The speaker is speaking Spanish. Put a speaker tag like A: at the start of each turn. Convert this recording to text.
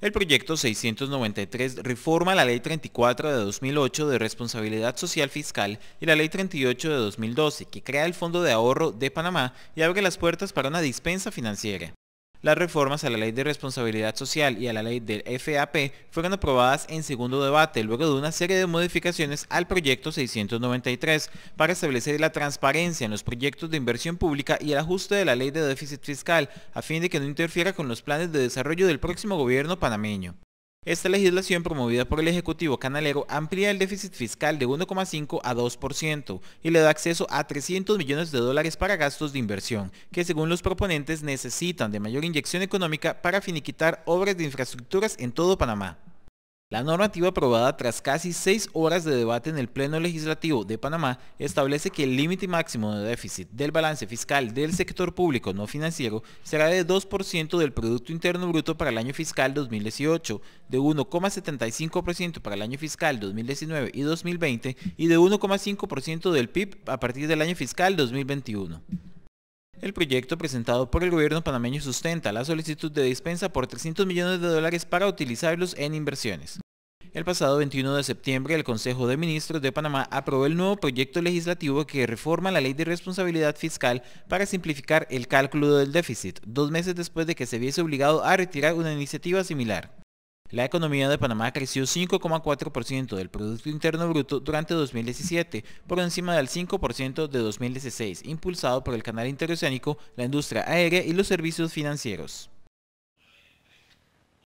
A: El proyecto 693 reforma la Ley 34 de 2008 de Responsabilidad Social Fiscal y la Ley 38 de 2012 que crea el Fondo de Ahorro de Panamá y abre las puertas para una dispensa financiera. Las reformas a la Ley de Responsabilidad Social y a la Ley del FAP fueron aprobadas en segundo debate luego de una serie de modificaciones al proyecto 693 para establecer la transparencia en los proyectos de inversión pública y el ajuste de la Ley de Déficit Fiscal a fin de que no interfiera con los planes de desarrollo del próximo gobierno panameño. Esta legislación promovida por el Ejecutivo Canalero amplía el déficit fiscal de 1,5 a 2% y le da acceso a 300 millones de dólares para gastos de inversión, que según los proponentes necesitan de mayor inyección económica para finiquitar obras de infraestructuras en todo Panamá. La normativa aprobada tras casi seis horas de debate en el Pleno Legislativo de Panamá establece que el límite máximo de déficit del balance fiscal del sector público no financiero será de 2% del Producto Interno Bruto para el año fiscal 2018, de 1,75% para el año fiscal 2019 y 2020 y de 1,5% del PIB a partir del año fiscal 2021. El proyecto presentado por el gobierno panameño sustenta la solicitud de dispensa por 300 millones de dólares para utilizarlos en inversiones. El pasado 21 de septiembre, el Consejo de Ministros de Panamá aprobó el nuevo proyecto legislativo que reforma la Ley de Responsabilidad Fiscal para simplificar el cálculo del déficit, dos meses después de que se viese obligado a retirar una iniciativa similar. La economía de Panamá creció 5,4% del Producto Interno Bruto durante 2017, por encima del 5% de 2016, impulsado por el canal interoceánico, la industria aérea y los servicios financieros.